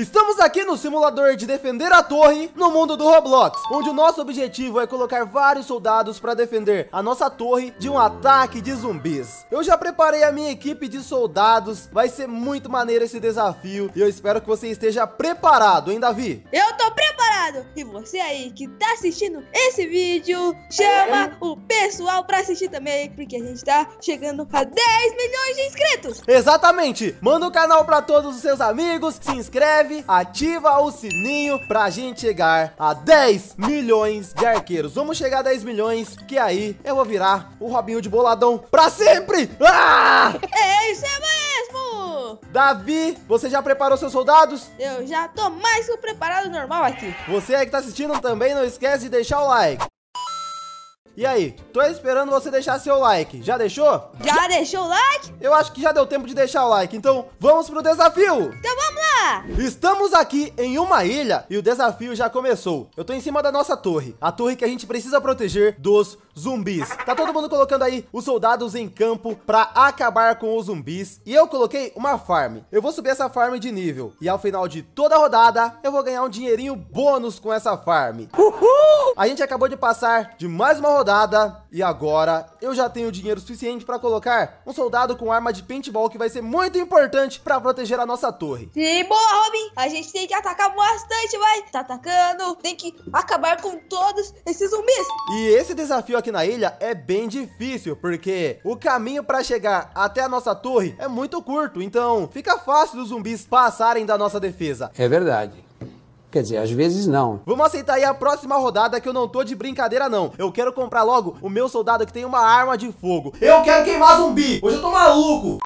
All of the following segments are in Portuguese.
Estamos aqui no simulador de defender a torre no mundo do Roblox, onde o nosso objetivo é colocar vários soldados para defender a nossa torre de um ataque de zumbis. Eu já preparei a minha equipe de soldados, vai ser muito maneiro esse desafio e eu espero que você esteja preparado, hein Davi? Eu tô preparado! E você aí que tá assistindo esse vídeo, chama é. o pessoal para assistir também, porque a gente tá chegando a 10 milhões de inscritos! Exatamente! Manda o canal para todos os seus amigos, se inscreve, inscreve, ativa o sininho pra gente chegar a 10 milhões de arqueiros. Vamos chegar a 10 milhões, que aí eu vou virar o Robinho de Boladão pra sempre! Ah! É, é isso mesmo! Davi, você já preparou seus soldados? Eu já tô mais que preparado normal aqui. Você aí que tá assistindo também, não esquece de deixar o like. E aí, tô esperando você deixar seu like. Já deixou? Já deixou o like? Eu acho que já deu tempo de deixar o like. Então, vamos pro desafio. Então vamos Estamos aqui em uma ilha e o desafio já começou. Eu tô em cima da nossa torre, a torre que a gente precisa proteger dos zumbis. Tá todo mundo colocando aí os soldados em campo pra acabar com os zumbis. E eu coloquei uma farm. Eu vou subir essa farm de nível. E ao final de toda a rodada, eu vou ganhar um dinheirinho bônus com essa farm. Uhul! A gente acabou de passar de mais uma rodada. E agora eu já tenho dinheiro suficiente pra colocar um soldado com arma de paintball que vai ser muito importante pra proteger a nossa torre. Sim boa, Robin! A gente tem que atacar bastante, vai! Tá atacando, tem que acabar com todos esses zumbis! E esse desafio aqui na ilha é bem difícil, porque o caminho para chegar até a nossa torre é muito curto, então fica fácil dos zumbis passarem da nossa defesa. É verdade. Quer dizer, às vezes não. Vamos aceitar aí a próxima rodada que eu não tô de brincadeira, não. Eu quero comprar logo o meu soldado que tem uma arma de fogo. Eu quero queimar zumbi! Hoje eu tô maluco!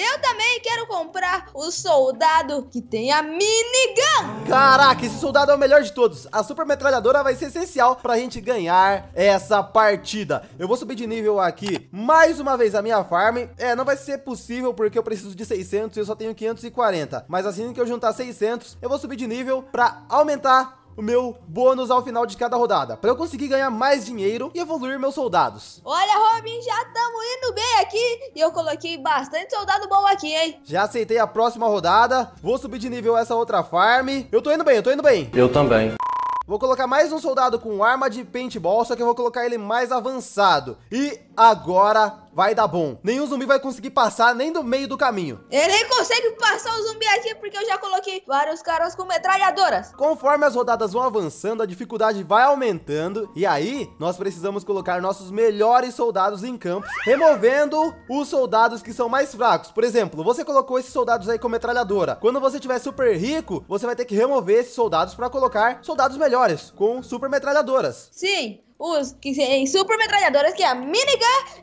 Eu também quero comprar o soldado que tem a minigun. Caraca, esse soldado é o melhor de todos. A super metralhadora vai ser essencial pra gente ganhar essa partida. Eu vou subir de nível aqui mais uma vez a minha farm. É, não vai ser possível porque eu preciso de 600 e eu só tenho 540. Mas assim que eu juntar 600, eu vou subir de nível pra aumentar o meu bônus ao final de cada rodada, para eu conseguir ganhar mais dinheiro e evoluir meus soldados. Olha, Robin, já estamos indo bem aqui e eu coloquei bastante soldado bom aqui, hein? Já aceitei a próxima rodada, vou subir de nível essa outra farm. Eu tô indo bem, eu tô indo bem. Eu também. Vou colocar mais um soldado com arma de paintball, só que eu vou colocar ele mais avançado. E agora vai dar bom. Nenhum zumbi vai conseguir passar nem do meio do caminho. Ele nem passar o zumbi aqui porque eu já coloquei vários caras com metralhadoras. Conforme as rodadas vão avançando, a dificuldade vai aumentando. E aí, nós precisamos colocar nossos melhores soldados em campo, removendo os soldados que são mais fracos. Por exemplo, você colocou esses soldados aí com metralhadora. Quando você tiver super rico, você vai ter que remover esses soldados para colocar soldados melhores com super metralhadoras. Sim os que em super metralhadoras, que é a minigun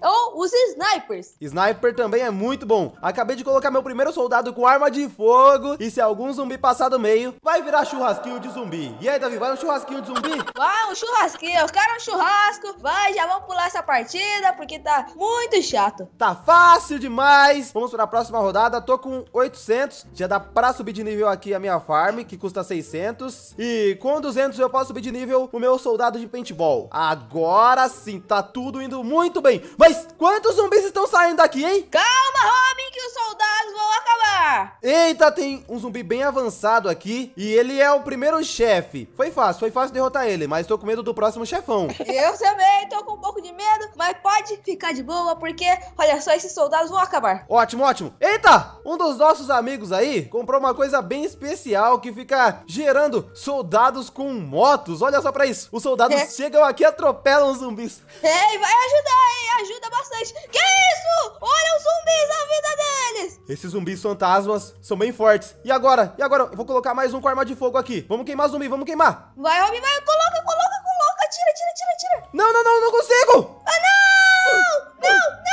ou os snipers. Sniper também é muito bom. Acabei de colocar meu primeiro soldado com arma de fogo e se algum zumbi passar do meio, vai virar churrasquinho de zumbi. E aí, Davi, vai um churrasquinho de zumbi? Vai um churrasquinho, eu quero um churrasco. Vai, já vamos pular essa partida porque tá muito chato. Tá fácil demais. Vamos para a próxima rodada. Tô com 800, já dá para subir de nível aqui a minha farm, que custa 600. E com 200 eu posso subir de nível o meu soldado de paintball. A ah, Agora sim, tá tudo indo muito bem. Mas quantos zumbis estão saindo daqui, hein? Calma, Robin, que os soldados vão acabar. Eita, tem um zumbi bem avançado aqui. E ele é o primeiro chefe. Foi fácil, foi fácil derrotar ele. Mas tô com medo do próximo chefão. Eu também, tô com um pouco de medo. Mas pode ficar de boa, porque olha só, esses soldados vão acabar. Ótimo, ótimo. Eita, um dos nossos amigos aí comprou uma coisa bem especial que fica gerando soldados com motos. Olha só pra isso. Os soldados é. chegam aqui a atropelam zumbis. Ei, vai ajudar, hein? Ajuda bastante. Que isso? Olha os zumbis, a vida deles. Esses zumbis fantasmas são bem fortes. E agora? E agora? Eu vou colocar mais um com arma de fogo aqui. Vamos queimar zumbi, vamos queimar. Vai, Robin, vai. Coloca, coloca, coloca. Tira, tira, tira, tira. Não, não, não, não consigo. Ah, não! Não,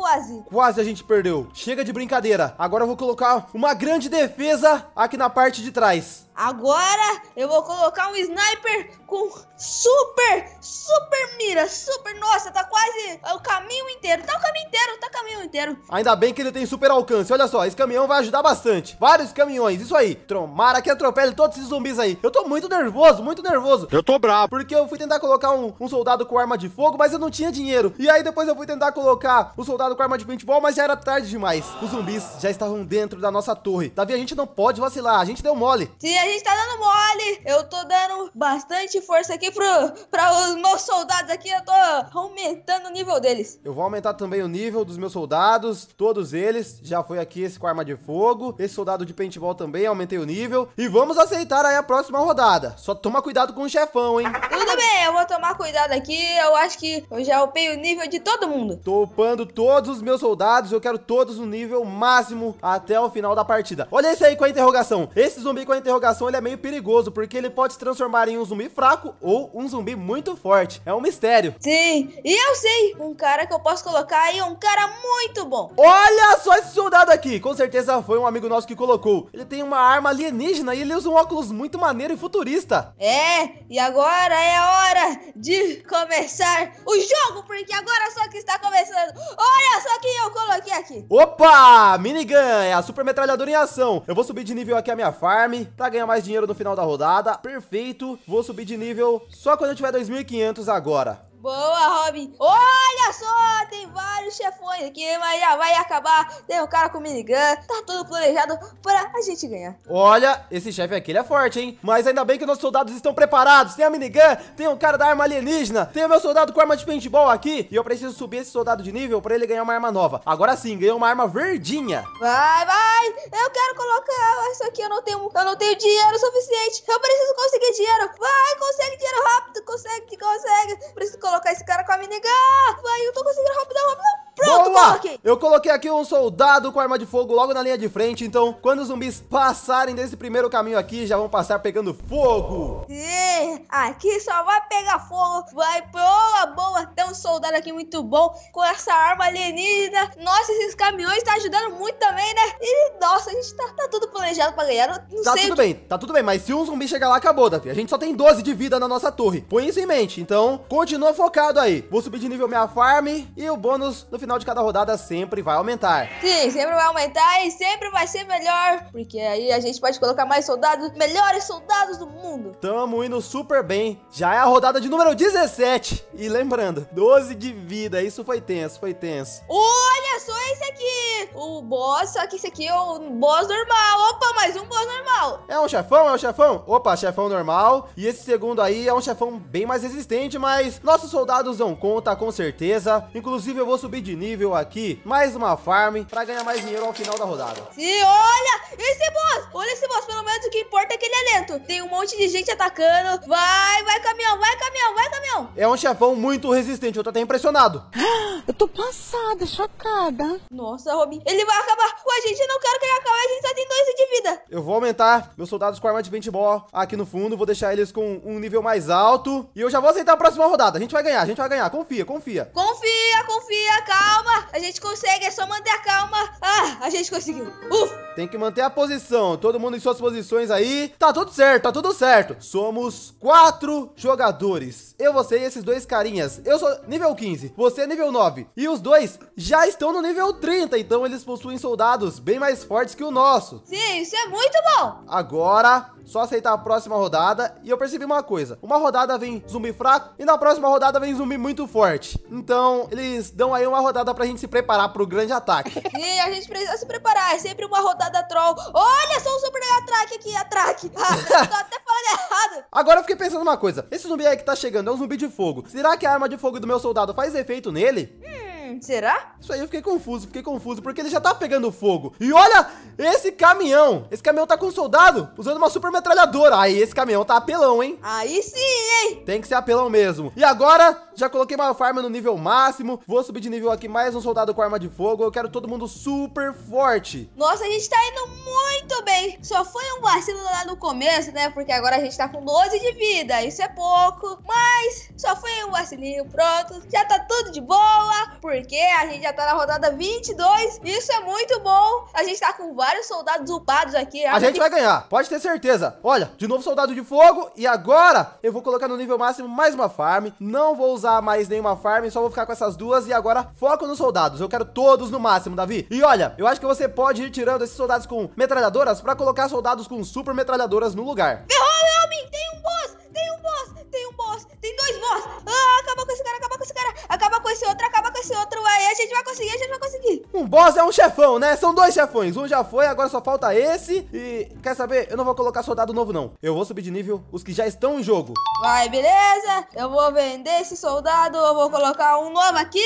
quase. Quase a gente perdeu. Chega de brincadeira. Agora eu vou colocar uma grande defesa aqui na parte de trás. Agora eu vou colocar um sniper com super, super mira, super, nossa, tá quase o caminho inteiro, tá o caminho inteiro, tá o caminho inteiro. Ainda bem que ele tem super alcance, olha só, esse caminhão vai ajudar bastante, vários caminhões, isso aí. Tomara que atropele todos esses zumbis aí, eu tô muito nervoso, muito nervoso. Eu tô bravo. Porque eu fui tentar colocar um, um soldado com arma de fogo, mas eu não tinha dinheiro. E aí depois eu fui tentar colocar o soldado armado com arma de paintball, mas já era tarde demais. Os zumbis já estavam dentro da nossa torre. Davi, a gente não pode vacilar, a gente deu mole. Sim, a gente tá dando mole. Eu tô dando bastante força aqui pro, pra os meus soldados aqui, eu tô aumentando o nível deles. Eu vou aumentar também o nível dos meus soldados, todos eles. Já foi aqui esse com arma de fogo, esse soldado de paintball também, aumentei o nível. E vamos aceitar aí a próxima rodada. Só toma cuidado com o chefão, hein? Tudo bem, eu vou tomar cuidado aqui. Eu acho que eu já upei o nível de todo mundo. Tô upando todos todos os meus soldados, eu quero todos no nível máximo até o final da partida. Olha esse aí com a interrogação. Esse zumbi com a interrogação, ele é meio perigoso, porque ele pode se transformar em um zumbi fraco ou um zumbi muito forte. É um mistério. Sim, e eu sei, um cara que eu posso colocar aí é um cara muito bom. Olha só esse soldado aqui, com certeza foi um amigo nosso que colocou. Ele tem uma arma alienígena e ele usa um óculos muito maneiro e futurista. É, e agora é hora de começar o jogo, porque agora só que está começando. Olha olha só quem eu coloquei aqui. Opa! Minigun, é a super metralhadora em ação. Eu vou subir de nível aqui a minha farm pra ganhar mais dinheiro no final da rodada. Perfeito. Vou subir de nível só quando eu tiver 2.500 agora. Boa, Robin. Olha só, tem vários chefões aqui, mas já vai acabar. Tem um cara com minigun. Tá tudo planejado para a gente ganhar. Olha, esse chefe aqui ele é forte, hein? Mas ainda bem que nossos soldados estão preparados. Tem a minigun, tem um cara da arma alienígena, tem o meu soldado com arma de paintball aqui. E eu preciso subir esse soldado de nível para ele ganhar uma arma nova. Agora sim, ganhou uma arma verdinha. Vai, vai. Eu quero colocar isso aqui. Eu não tenho, eu não tenho dinheiro suficiente. Eu preciso conseguir dinheiro. Vai, consegue dinheiro rápido. Consegue, consegue. Preciso colocar esse cara com a minigarra. Vai, eu tô conseguindo rapidão, rapidão. Pronto, Boa! coloquei. Eu coloquei aqui um soldado com arma de fogo logo na linha de frente. Então, quando os zumbis passarem desse primeiro caminho aqui, já vão passar pegando fogo. Sim, aqui só vai pegar fogo. Vai, boa, boa. Tem um soldado aqui muito bom com essa arma alienígena. Nossa, esses caminhões tá ajudando muito também, né? E, nossa, a gente tá, tá tudo planejado pra ganhar. Não, não tá sei tudo que... bem, tá tudo bem. Mas se um zumbi chegar lá, acabou, Davi. A gente só tem 12 de vida na nossa torre. Põe isso em mente. Então, continua focado aí. Vou subir de nível minha farm e o bônus no final de cada rodada sempre vai aumentar. Sim, sempre vai aumentar e sempre vai ser melhor. Porque aí a gente pode colocar mais soldados, melhores soldados do mundo. Tamo indo super bem. Já é a rodada de número 17. E lembrando, 12 de vida. Isso foi tenso, foi tenso. Olha só esse aqui. O boss, só que esse aqui é um boss normal. Opa, mais um boss normal. É um chefão, é um chefão? Opa, chefão normal. E esse segundo aí é um chefão bem mais resistente, mas... Nossa, nossos soldados dão conta, com certeza. Inclusive, eu vou subir de nível aqui, mais uma farm, pra ganhar mais dinheiro ao final da rodada. E olha, esse boss, olha esse boss, pelo menos o que importa é que ele é lento. Tem um monte de gente atacando. Vai, vai caminhão, vai caminhão, vai caminhão. É um chefão muito resistente, eu tô até impressionado. Eu tô passada, chocada. Nossa, Robin, ele vai acabar com a gente, eu não quero que ele acabe, a gente só tem dois de vida. Eu vou aumentar meus soldados com arma de paintball aqui no fundo, vou deixar eles com um nível mais alto. E eu já vou aceitar a próxima rodada, a gente vai vai ganhar, a gente vai ganhar. Confia, confia. Confia, confia, calma. A gente consegue, é só manter a calma. Ah, a gente conseguiu. Ufa! Tem que manter a posição. Todo mundo em suas posições aí. Tá tudo certo, tá tudo certo. Somos quatro jogadores. Eu, você e esses dois carinhas. Eu sou nível 15, você é nível 9. E os dois já estão no nível 30, então eles possuem soldados bem mais fortes que o nosso. Sim, isso é muito bom. Agora, só aceitar a próxima rodada. E eu percebi uma coisa. Uma rodada vem zumbi fraco e na próxima rodada vem zumbi muito forte. Então, eles dão aí uma rodada pra gente se preparar pro grande ataque. Sim, a gente precisa se preparar. É sempre uma rodada troll. Olha só o super atraque aqui, atraque. Ah, tô até falando errado. Agora eu fiquei pensando uma coisa. Esse zumbi aí que tá chegando um zumbi de fogo. Será que a arma de fogo do meu soldado faz efeito nele? Hum será? Isso aí eu fiquei confuso, fiquei confuso, porque ele já tá pegando fogo. E olha esse caminhão. Esse caminhão tá com um soldado usando uma super metralhadora. Aí esse caminhão tá apelão, hein? Aí sim, hein? Tem que ser apelão mesmo. E agora, já coloquei uma farma no nível máximo. Vou subir de nível aqui mais um soldado com arma de fogo. Eu quero todo mundo super forte. Nossa, a gente tá indo muito bem. Só foi um vacilo lá no começo, né? Porque agora a gente tá com 12 de vida. Isso é pouco. Mas só foi um vacilinho, pronto. Já tá tudo de boa, Por porque a gente já tá na rodada 22. Isso é muito bom. A gente tá com vários soldados upados aqui. É a gente vai ganhar, pode ter certeza. Olha, de novo soldado de fogo. E agora eu vou colocar no nível máximo mais uma farm. Não vou usar mais nenhuma farm, só vou ficar com essas duas. E agora foco nos soldados. Eu quero todos no máximo, Davi. E olha, eu acho que você pode ir tirando esses soldados com metralhadoras pra colocar soldados com super metralhadoras no lugar. Ferrou, meu Tem um boss! Tem um boss! Tem um boss, tem dois boss. Ah, com esse cara, acaba com esse cara, acaba com esse outro, acaba com esse outro. Aí a gente vai conseguir, a gente vai conseguir. Um boss é um chefão, né? São dois chefões. Um já foi, agora só falta esse. E quer saber? Eu não vou colocar soldado novo, não. Eu vou subir de nível os que já estão em jogo. Vai, beleza. Eu vou vender esse soldado. Eu vou colocar um novo aqui,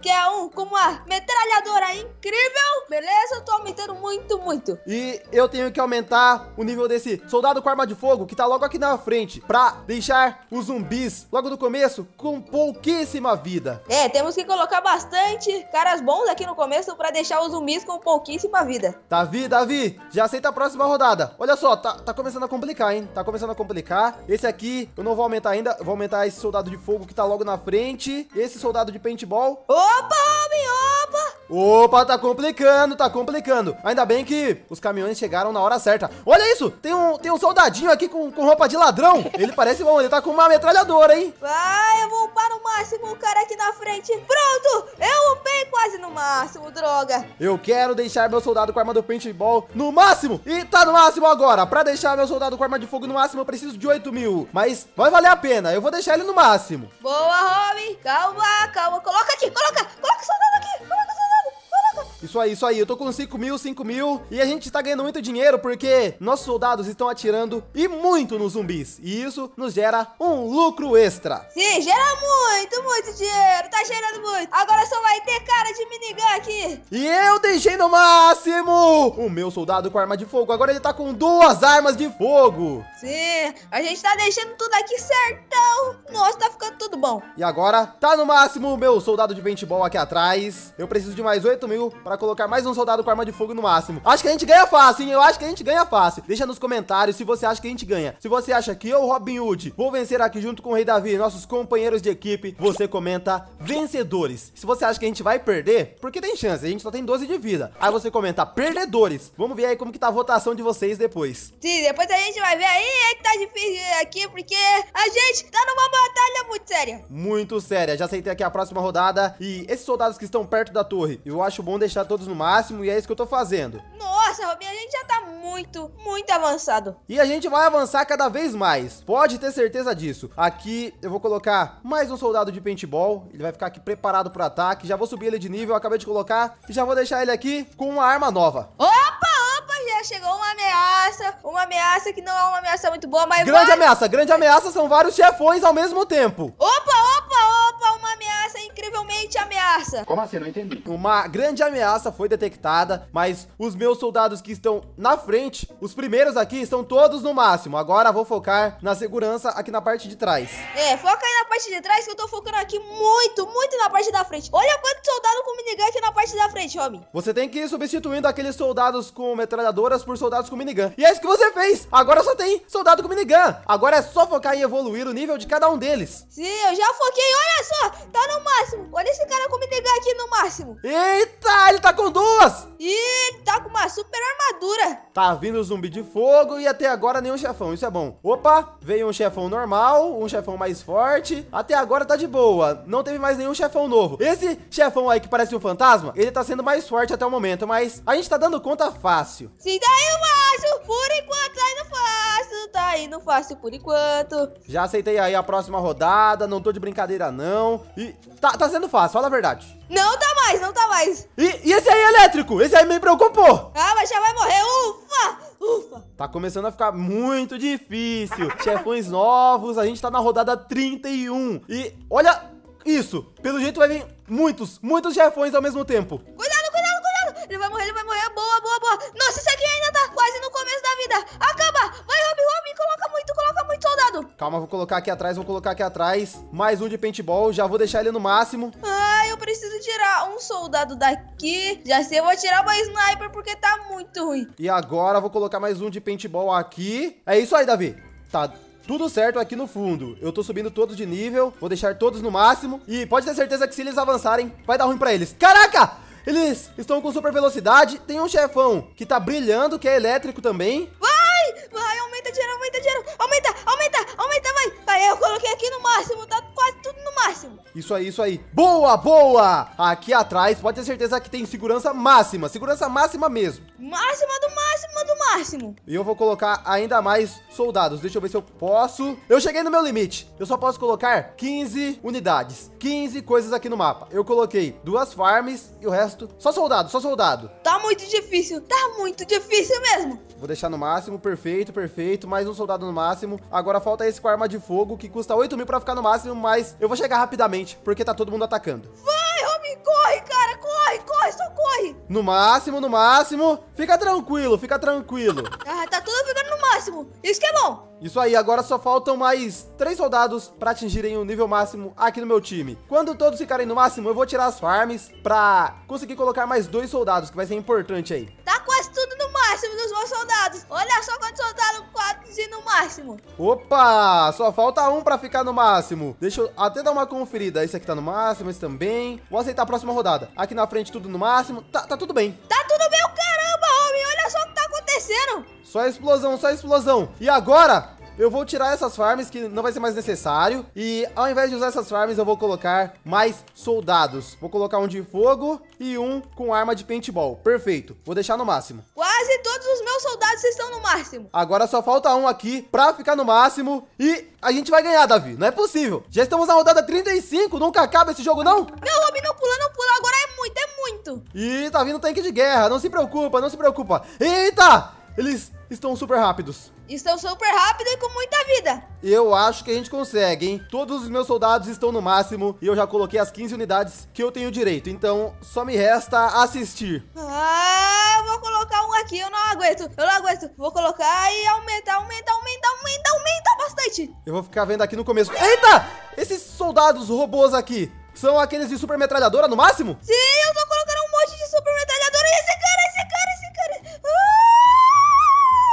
que é um com uma metralhadora incrível. Beleza? Eu tô aumentando muito, muito. E eu tenho que aumentar o nível desse soldado com arma de fogo, que tá logo aqui na frente, pra deixar o zumbi zumbis logo no começo com pouquíssima vida. É, temos que colocar bastante caras bons aqui no começo para deixar os zumbis com pouquíssima vida. Davi, Davi, já aceita a próxima rodada. Olha só, tá, tá começando a complicar, hein? Tá começando a complicar. Esse aqui eu não vou aumentar ainda, vou aumentar esse soldado de fogo que tá logo na frente, esse soldado de paintball. Opa, homem, opa! Opa, tá complicando, tá complicando. Ainda bem que os caminhões chegaram na hora certa. Olha isso, tem um, tem um soldadinho aqui com, com roupa de ladrão. Ele parece, bom, ele tá com uma metralha trabalhador, hein? Vai, eu vou upar no máximo o cara aqui na frente. Pronto! Eu upei quase no máximo, droga. Eu quero deixar meu soldado com arma do paintball no máximo. E tá no máximo agora. Pra deixar meu soldado com arma de fogo no máximo, eu preciso de 8 mil. Mas vai valer a pena. Eu vou deixar ele no máximo. Boa, Robin. Calma, calma. Coloca aqui, coloca, coloca. Isso aí, isso aí. Eu tô com 5 mil, 5 mil. E a gente tá ganhando muito dinheiro porque nossos soldados estão atirando e muito nos zumbis. E isso nos gera um lucro extra. Sim, gera muito, muito dinheiro. Tá gerando muito. Agora só vai ter cara de minigun aqui. E eu deixei no máximo o meu soldado com arma de fogo. Agora ele tá com duas armas de fogo. Sim, a gente tá deixando tudo aqui certão. Nossa, tá ficando tudo bom. E agora tá no máximo o meu soldado de paintball aqui atrás. Eu preciso de mais 8 mil pra para colocar mais um soldado com arma de fogo no máximo. Acho que a gente ganha fácil, hein? Eu acho que a gente ganha fácil. Deixa nos comentários se você acha que a gente ganha. Se você acha que eu, Robin Hood, vou vencer aqui junto com o Rei Davi, nossos companheiros de equipe, você comenta vencedores. Se você acha que a gente vai perder, porque tem chance, a gente só tem 12 de vida. Aí você comenta perdedores. Vamos ver aí como que tá a votação de vocês depois. Sim, depois a gente vai ver aí é que tá difícil aqui, porque a gente tá numa batalha muito séria. Muito séria. Já aceitei aqui a próxima rodada e esses soldados que estão perto da torre, eu acho bom deixar todos no máximo e é isso que eu tô fazendo. Nossa, Robin, a gente já tá muito, muito avançado. E a gente vai avançar cada vez mais, pode ter certeza disso. Aqui eu vou colocar mais um soldado de paintball, ele vai ficar aqui preparado pro ataque. Já vou subir ele de nível, acabei de colocar. E já vou deixar ele aqui com uma arma nova. Opa! já chegou uma ameaça, uma ameaça que não é uma ameaça muito boa, mas... Grande vai... ameaça, grande ameaça são vários chefões ao mesmo tempo. Opa, opa, opa! ameaça incrivelmente ameaça. Como assim? Não entendi. Uma grande ameaça foi detectada, mas os meus soldados que estão na frente, os primeiros aqui, estão todos no máximo. Agora vou focar na segurança aqui na parte de trás. É, foca aí na parte de trás que eu tô focando aqui muito, muito na parte da frente. Olha quanto soldado com minigun aqui na parte da frente, homem. Você tem que ir substituindo aqueles soldados com metralhadoras por soldados com minigun. E é isso que você fez. Agora só tem soldado com minigun. Agora é só focar em evoluir o nível de cada um deles. Sim, eu já foquei. Olha só, tá no no máximo. Olha esse cara como tem aqui no máximo. Eita, ele tá com duas. E tá com uma super armadura. Tá vindo zumbi de fogo e até agora nenhum chefão. Isso é bom. Opa, veio um chefão normal, um chefão mais forte. Até agora tá de boa. Não teve mais nenhum chefão novo. Esse chefão aí que parece um fantasma, ele tá sendo mais forte até o momento, mas a gente tá dando conta fácil. Sim, daí tá, eu acho. Por enquanto tá indo fácil, tá indo fácil por enquanto. Já aceitei aí a próxima rodada, não tô de brincadeira não. E Tá, tá sendo fácil, fala a verdade. Não tá mais, não tá mais. E, e esse aí é elétrico? Esse aí me preocupou. Ah, mas já vai morrer. Ufa! Ufa! Tá começando a ficar muito difícil. Chefões novos, a gente tá na rodada 31. E olha isso. Pelo jeito vai vir muitos, muitos chefões ao mesmo tempo. Cuidado, cuidado, cuidado. Ele vai morrer, ele vai morrer. Boa, boa, boa. Nossa, isso aqui ainda quase no começo da vida. Acaba! Vai, Robin, Robin, coloca muito, coloca muito, soldado. Calma, vou colocar aqui atrás, vou colocar aqui atrás. Mais um de paintball, já vou deixar ele no máximo. Ah, eu preciso tirar um soldado daqui. Já sei, eu vou tirar uma sniper porque tá muito ruim. E agora vou colocar mais um de paintball aqui. É isso aí, Davi. Tá tudo certo aqui no fundo. Eu tô subindo todos de nível, vou deixar todos no máximo. E pode ter certeza que se eles avançarem, vai dar ruim pra eles. Caraca! Eles estão com super velocidade. Tem um chefão que tá brilhando, que é elétrico também. Vai! Vai, aumenta dinheiro, aumenta dinheiro. Aumenta, aumenta, aumenta, vai. Aí eu coloquei aqui no máximo, tá quase tudo no máximo. Isso aí, isso aí. Boa, boa! Aqui atrás, pode ter certeza que tem segurança máxima. Segurança máxima mesmo. Máxima do máximo. E eu vou colocar ainda mais soldados. Deixa eu ver se eu posso. Eu cheguei no meu limite. Eu só posso colocar 15 unidades. 15 coisas aqui no mapa. Eu coloquei duas farms e o resto só soldado, só soldado. Tá muito difícil, tá muito difícil mesmo. Vou deixar no máximo, perfeito, perfeito. Mais um soldado no máximo. Agora falta esse com arma de fogo que custa 8 mil pra ficar no máximo, mas eu vou chegar rapidamente, porque tá todo mundo atacando. Vamos! Corre, cara! Corre, corre, só corre! No máximo, no máximo. Fica tranquilo, fica tranquilo. Ah, tá tudo ficando no máximo. Isso que é bom. Isso aí, agora só faltam mais três soldados para atingirem o nível máximo aqui no meu time. Quando todos ficarem no máximo, eu vou tirar as farms para conseguir colocar mais dois soldados, que vai ser importante aí. Tá quase tudo máximo dos meus soldados. Olha só quantos soldados, 4 e no máximo. Opa, só falta um pra ficar no máximo. Deixa eu até dar uma conferida. Esse aqui tá no máximo, esse também. Vou aceitar a próxima rodada. Aqui na frente tudo no máximo. Tá, tá tudo bem. Tá tudo bem, o caramba, homem. Olha só o que tá acontecendo. Só explosão, só explosão. E agora, eu vou tirar essas farms que não vai ser mais necessário. E ao invés de usar essas farms, eu vou colocar mais soldados. Vou colocar um de fogo e um com arma de paintball. Perfeito. Vou deixar no máximo. Quase todos os meus soldados estão no máximo. Agora só falta um aqui pra ficar no máximo. E a gente vai ganhar, Davi. Não é possível. Já estamos na rodada 35. Nunca acaba esse jogo, não? Não, Robin, não pula, não pula. Agora é muito, é muito. Ih, tá vindo tanque de guerra. Não se preocupa, não se preocupa. Eita! Eles estão super rápidos. Estão super rápidos e com muita vida. Eu acho que a gente consegue, hein? Todos os meus soldados estão no máximo e eu já coloquei as 15 unidades que eu tenho direito. Então, só me resta assistir. Ah, eu vou colocar um aqui. Eu não aguento. Eu não aguento. Vou colocar e aumenta, aumenta, aumenta, aumenta, aumenta bastante. Eu vou ficar vendo aqui no começo. Eita! Esses soldados robôs aqui são aqueles de super metralhadora no máximo? Sim, eu tô colocando um monte de super metralhadora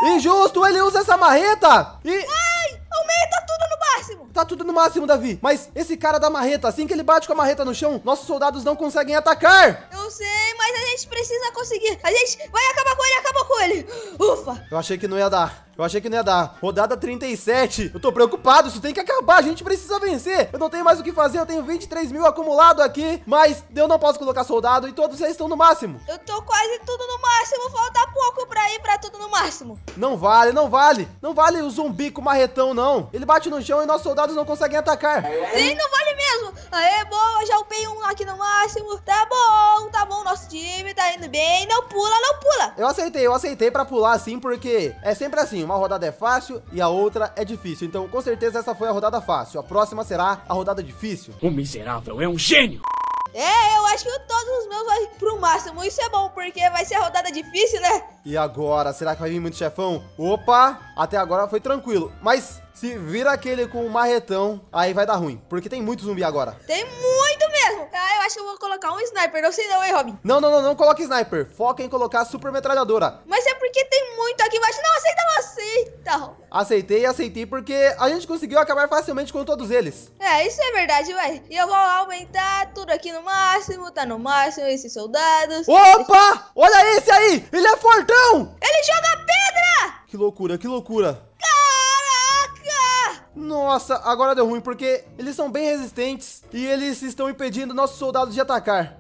Injusto, ele usa essa marreta e... Ai, aumenta tudo no máximo tá tudo no máximo, Davi. Mas esse cara da marreta, assim que ele bate com a marreta no chão, nossos soldados não conseguem atacar. Eu sei, mas a gente precisa conseguir. A gente vai acabar com ele, acabou com ele. Ufa. Eu achei que não ia dar. Eu achei que não ia dar. Rodada 37. Eu tô preocupado, isso tem que acabar. A gente precisa vencer. Eu não tenho mais o que fazer. Eu tenho 23 mil acumulado aqui. Mas eu não posso colocar soldado e todos eles estão no máximo. Eu tô quase tudo no máximo. Falta pouco pra ir pra tudo no máximo. Não vale, não vale. Não vale o zumbi com marretão, não. Ele bate no chão e nosso soldado soldados não conseguem atacar. Sim, não vale mesmo. Aê, boa, já upei um aqui no máximo. Tá bom, tá bom, nosso time tá indo bem. Não pula, não pula. Eu aceitei, eu aceitei pra pular assim, porque é sempre assim. Uma rodada é fácil e a outra é difícil. Então, com certeza, essa foi a rodada fácil. A próxima será a rodada difícil. O miserável é um gênio. É, eu acho que todos os meus vai pro máximo. Isso é bom, porque vai ser a rodada difícil, né? E agora? Será que vai vir muito chefão? Opa! Até agora foi tranquilo. Mas se vir aquele com o marretão, aí vai dar ruim. Porque tem muito zumbi agora. Tem muito mesmo. Ah, eu acho que eu vou colocar um sniper. Não sei não, hein, Robin? Não, não, não. Não coloque sniper. Foca em colocar a super metralhadora. Mas muito aqui, mas não aceita, não aceita. Aceitei, aceitei, porque a gente conseguiu acabar facilmente com todos eles. É, isso é verdade, vai. E eu vou aumentar tudo aqui no máximo, tá no máximo esses soldados. Opa! Olha esse aí! Ele é fortão! Ele joga pedra! Que loucura, que loucura. Nossa, agora deu ruim, porque eles são bem resistentes e eles estão impedindo nossos soldados de atacar.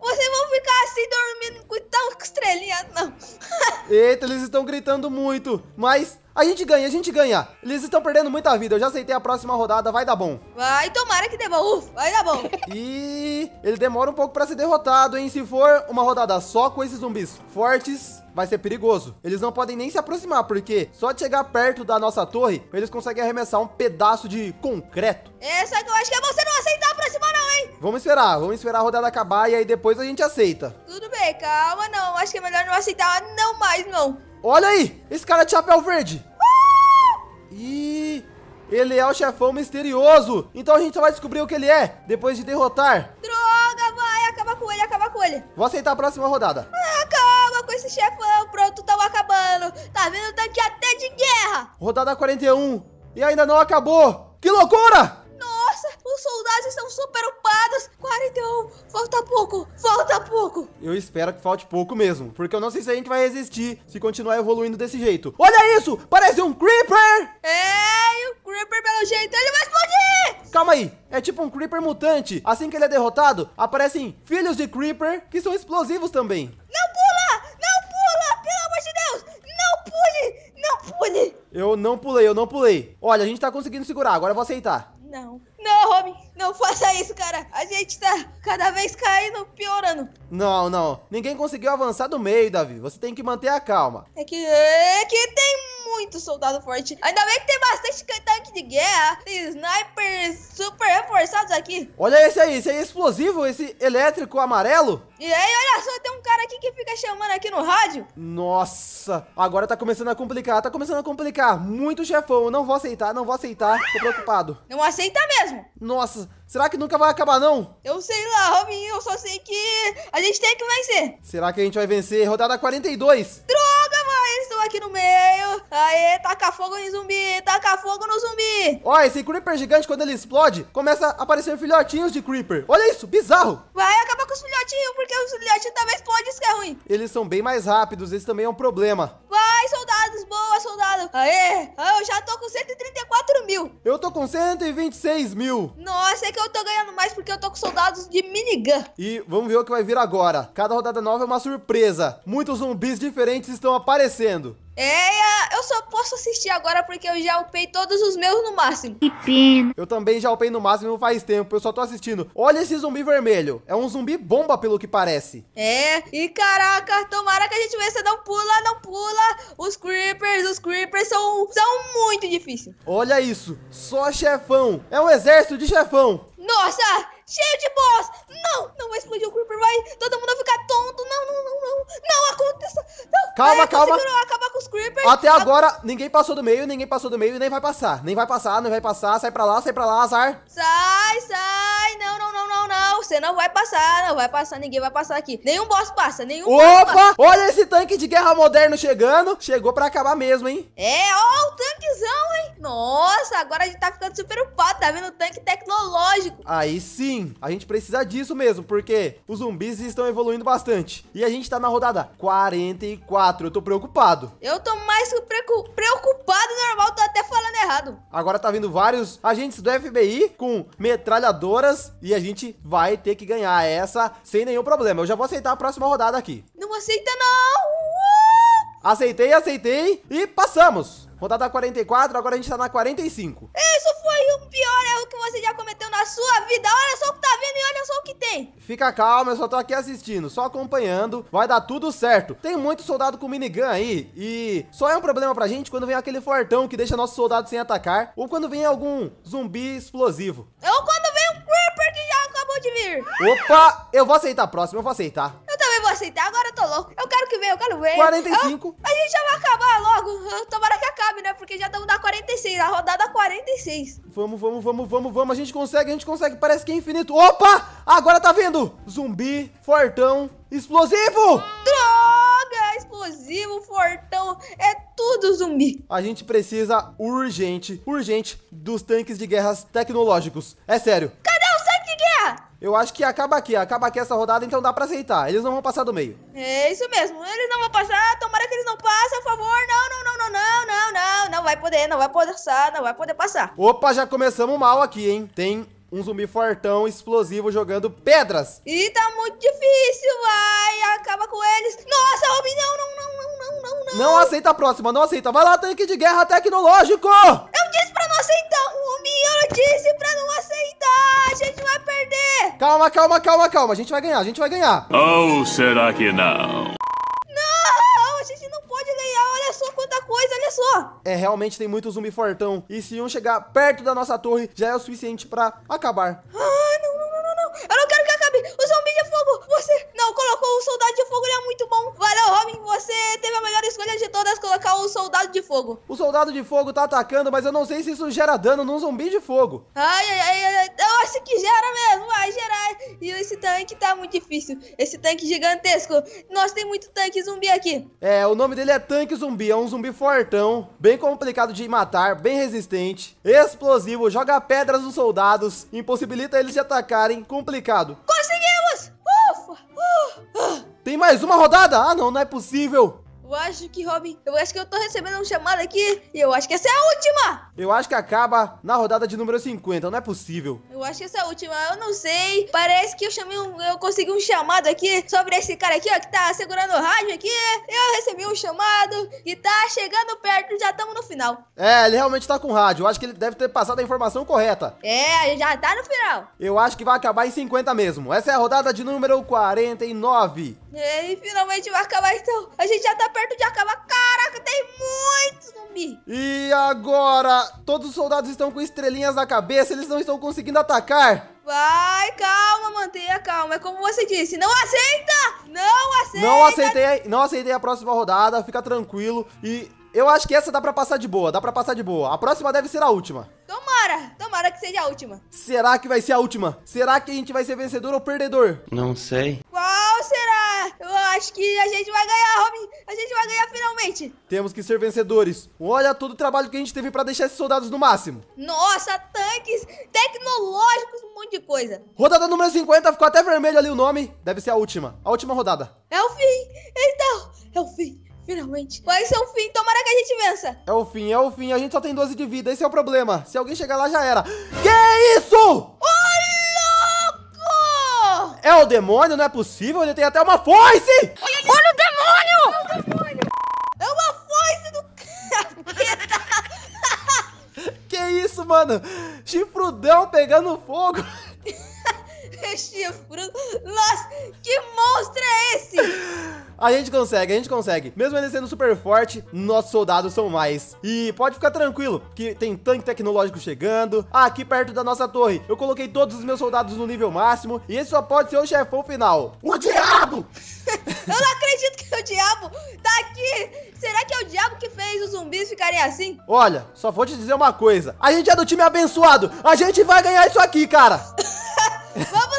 Vocês vão ficar assim dormindo com tão estrelinha, não. Eita, eles estão gritando muito. Mas a gente ganha, a gente ganha. Eles estão perdendo muita vida. Eu já aceitei a próxima rodada, vai dar bom. Vai, tomara que dê bom. vai dar bom. e ele demora um pouco para ser derrotado, hein? Se for uma rodada só com esses zumbis fortes, vai ser perigoso. Eles não podem nem se aproximar, porque só de chegar perto da nossa torre, eles conseguem arremessar um pedaço de concreto. É, só que eu acho que é você não aceitar aproximar, não mãe. Vamos esperar, vamos esperar a rodada acabar e aí depois a gente aceita. Tudo bem, calma não. Acho que é melhor não aceitar não mais, não. Olha aí, esse cara é de chapéu verde. Ah! Ih, ele é o chefão misterioso. Então a gente só vai descobrir o que ele é depois de derrotar. Droga, vai, acaba com ele, acaba com ele. Vou aceitar a próxima rodada. Ah, calma com esse chefão, pronto, tamo acabando. Tá vendo, tá aqui até de guerra. Rodada 41 e ainda não acabou. Que loucura! soldados estão super upados. 41, falta pouco, falta pouco. Eu espero que falte pouco mesmo, porque eu não sei se a gente vai resistir se continuar evoluindo desse jeito. Olha isso, parece um Creeper. É, e o Creeper, pelo jeito, ele vai explodir. Calma aí, é tipo um Creeper mutante. Assim que ele é derrotado, aparecem filhos de Creeper que são explosivos também. Não pula, não pula, pelo amor de Deus, não pule, não pule. Eu não pulei, eu não pulei. Olha, a gente tá conseguindo segurar, agora eu vou aceitar. Não. Não, Robin, não faça isso, cara. A gente tá cada vez caindo, piorando. Não, não. Ninguém conseguiu avançar do meio, Davi. Você tem que manter a calma. É que. É que tem muito soldado forte. Ainda bem que tem bastante tanque de guerra. Tem snipers super reforçados aqui. Olha esse aí, esse aí é explosivo, esse elétrico amarelo. E aí, olha só, tem um cara aqui que fica chamando aqui no rádio. Nossa, agora tá começando a complicar, tá começando a complicar. Muito chefão, não vou aceitar, não vou aceitar, tô preocupado. Não aceita mesmo. Nossa, Será que nunca vai acabar, não? Eu sei lá, Robin, eu só sei que a gente tem que vencer. Será que a gente vai vencer? Rodada 42. Droga, mas estou aqui no meio. Aê, taca fogo em zumbi, taca fogo no zumbi. Ó, esse Creeper gigante, quando ele explode, começa a aparecer filhotinhos de Creeper. Olha isso, bizarro. Vai acabar com os filhotinhos, porque os filhotinhos também explodem, isso que é ruim. Eles são bem mais rápidos, esse também é um problema. Vai, soldados, boa, soldado. Aê, eu já tô com 134 mil. Eu tô com 126 mil. Nossa, é que eu tô ganhando mais porque eu tô com soldados de minigun. E vamos ver o que vai vir agora. Cada rodada nova é uma surpresa. Muitos zumbis diferentes estão aparecendo. É, é eu só posso assistir agora porque eu já upei todos os meus no máximo. Que pena. Eu também já upei no máximo faz tempo, eu só tô assistindo. Olha esse zumbi vermelho. É um zumbi bomba, pelo que parece. É, e caraca, tomara que a gente vença. Não pula, não pula. Os Creepers, os Creepers são, são muito difíceis. Olha isso, só chefão. É um exército de chefão. Nossa, cheio de boss. Não, não vai explodir o Creeper, vai. Todo mundo vai ficar tonto. Não, não, não, não. Não, aconteça. Não, calma, é, calma. acabar com os Creepers. Até agora, ninguém passou do meio, ninguém passou do meio e nem vai passar. Nem vai passar, nem vai passar. Sai pra lá, sai pra lá, azar. Sai você não vai passar, não vai passar, ninguém vai passar aqui. Nenhum boss passa, nenhum Opa! Passa. Olha esse tanque de guerra moderno chegando. Chegou pra acabar mesmo, hein? É, ó o tanquezão, hein? nossa, agora a gente tá ficando super upado, tá vendo o tanque tecnológico. Aí sim, a gente precisa disso mesmo, porque os zumbis estão evoluindo bastante. E a gente tá na rodada 44, eu tô preocupado. Eu tô mais preocupado, normal, tô até falando errado. Agora tá vindo vários agentes do FBI com metralhadoras e a gente vai ter que ganhar essa sem nenhum problema. Eu já vou aceitar a próxima rodada aqui. Não aceita não! Aceitei, aceitei e passamos. Rodada 44, agora a gente tá na 45. Isso foi o pior erro que você já cometeu na sua vida. Olha só o que tá vendo e olha só o que tem. Fica calmo, eu só tô aqui assistindo, só acompanhando. Vai dar tudo certo. Tem muito soldado com minigun aí e só é um problema pra gente quando vem aquele fortão que deixa nossos soldados sem atacar ou quando vem algum zumbi explosivo. Ou quando vem um creeper que já acabou de vir. Opa, eu vou aceitar a próxima, eu vou aceitar. Aceitar Agora eu tô louco. Eu quero que venha, eu quero ver. 45. Eu, a gente já vai acabar logo. Tomara que acabe, né? Porque já estamos na 46, na rodada 46. Vamos, vamos, vamos, vamos, vamos. A gente consegue, a gente consegue. Parece que é infinito. Opa! Agora tá vendo? Zumbi, fortão, explosivo! Droga! Explosivo, fortão, é tudo zumbi. A gente precisa urgente, urgente dos tanques de guerras tecnológicos. É sério. Car eu acho que acaba aqui, acaba aqui essa rodada, então dá pra aceitar. Eles não vão passar do meio. É isso mesmo, eles não vão passar, tomara que eles não passem, por favor. Não, não, não, não, não, não, não, não vai poder, não vai poder passar, não vai poder passar. Opa, já começamos mal aqui, hein? Tem um zumbi fortão, explosivo, jogando pedras. E tá muito difícil, vai, acaba com eles. Nossa, Robin, não, não, não, não, não, não, não. Não aceita a próxima, não aceita. Vai lá, tanque de guerra tecnológico. Eu disse pra não aceitar, Robin, eu disse pra não aceitar, a gente vai perder. Calma, calma, calma, calma, a gente vai ganhar, a gente vai ganhar. Ou será que não? Não, a gente não olha só quanta coisa, olha só. É, realmente tem muito zumbi fortão. E se um chegar perto da nossa torre, já é o suficiente pra acabar. Ah, não, não, não, não, não. Eu não quero que acabe. O zumbi de fogo, você não colocou o soldado de fogo, ele é muito bom. Valeu, Robin, você teve a melhor escolha de todas, colocar o soldado de fogo. O soldado de fogo tá atacando, mas eu não sei se isso gera dano num zumbi de fogo. Ai, ai, ai, ai acha que gera mesmo, vai gerar. E esse tanque tá muito difícil. Esse tanque gigantesco. Nossa, tem muito tanque zumbi aqui. É, o nome dele é tanque zumbi. É um zumbi fortão, bem complicado de matar, bem resistente, explosivo, joga pedras nos soldados, impossibilita eles de atacarem. Complicado. Conseguimos! Ufa! Uh, uh. Tem mais uma rodada? Ah, não, não é possível. Eu acho que, Robin, eu acho que eu tô recebendo um chamado aqui e eu acho que essa é a última. Eu acho que acaba na rodada de número 50, não é possível. Eu acho que essa é a última, eu não sei. Parece que eu chamei um, eu consegui um chamado aqui sobre esse cara aqui, ó, que tá segurando o rádio aqui. Eu recebi um chamado e tá chegando perto, já estamos no final. É, ele realmente tá com rádio. Eu acho que ele deve ter passado a informação correta. É, já tá no final. Eu acho que vai acabar em 50 mesmo. Essa é a rodada de número 49. É, e finalmente vai acabar então. A gente já tá perto perto de acabar. Caraca, tem muito zumbi. E agora? Todos os soldados estão com estrelinhas na cabeça, eles não estão conseguindo atacar. Vai, calma, mantenha calma. É como você disse, não aceita! Não aceita! Não aceitei, não aceitei a próxima rodada, fica tranquilo. E eu acho que essa dá pra passar de boa, dá pra passar de boa. A próxima deve ser a última. Tomara, tomara que seja a última. Será que vai ser a última? Será que a gente vai ser vencedor ou perdedor? Não sei. Qual será? Eu acho que a gente vai ganhar, Robin. A gente vai ganhar finalmente. Temos que ser vencedores. Olha todo o trabalho que a gente teve pra deixar esses soldados no máximo. Nossa, tanques tecnológicos, um monte de coisa. Rodada número 50, ficou até vermelho ali o nome. Deve ser a última, a última rodada. É o fim, então, é o fim finalmente. Vai ser é o fim, tomara que a gente vença. É o fim, é o fim. A gente só tem 12 de vida, esse é o problema. Se alguém chegar lá, já era. Que isso? Ô, louco! É o demônio, não é possível. Ele tem até uma foice! Olha, Olha o demônio! É o demônio! É uma foice do... que isso, mano? Chifrudão pegando fogo mexia, furando. Nossa, que monstro é esse? A gente consegue, a gente consegue. Mesmo ele sendo super forte, nossos soldados são mais. E pode ficar tranquilo, que tem tanque tecnológico chegando. Ah, aqui perto da nossa torre, eu coloquei todos os meus soldados no nível máximo. E esse só pode ser o chefão final. O diabo! eu não acredito que é o diabo tá aqui. Será que é o diabo que fez os zumbis ficarem assim? Olha, só vou te dizer uma coisa. A gente é do time abençoado. A gente vai ganhar isso aqui, cara. Vamos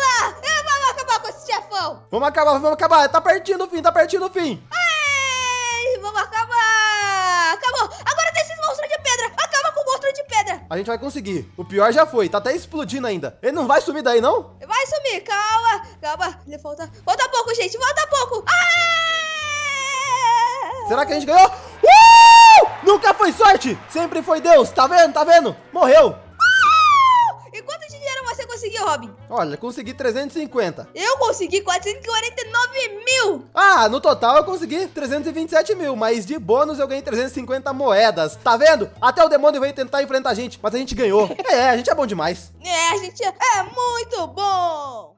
Vamos acabar, vamos acabar. Tá pertinho do fim, tá pertinho do fim. Ai, vamos acabar. Acabou. Agora tem esses monstros de pedra. Acaba com o monstro de pedra. A gente vai conseguir. O pior já foi. Tá até explodindo ainda. Ele não vai sumir daí, não? Vai sumir. Calma, calma. Ele falta... Falta pouco, gente. Falta pouco. Ai! Ah! Será que a gente ganhou? Uh! Nunca foi sorte. Sempre foi Deus. Tá vendo, tá vendo? Morreu seu Robin? Olha, consegui 350. Eu consegui 449 mil. Ah, no total eu consegui 327 mil, mas de bônus eu ganhei 350 moedas. Tá vendo? Até o demônio veio tentar enfrentar a gente, mas a gente ganhou. é, a gente é bom demais. É, a gente é, é muito bom.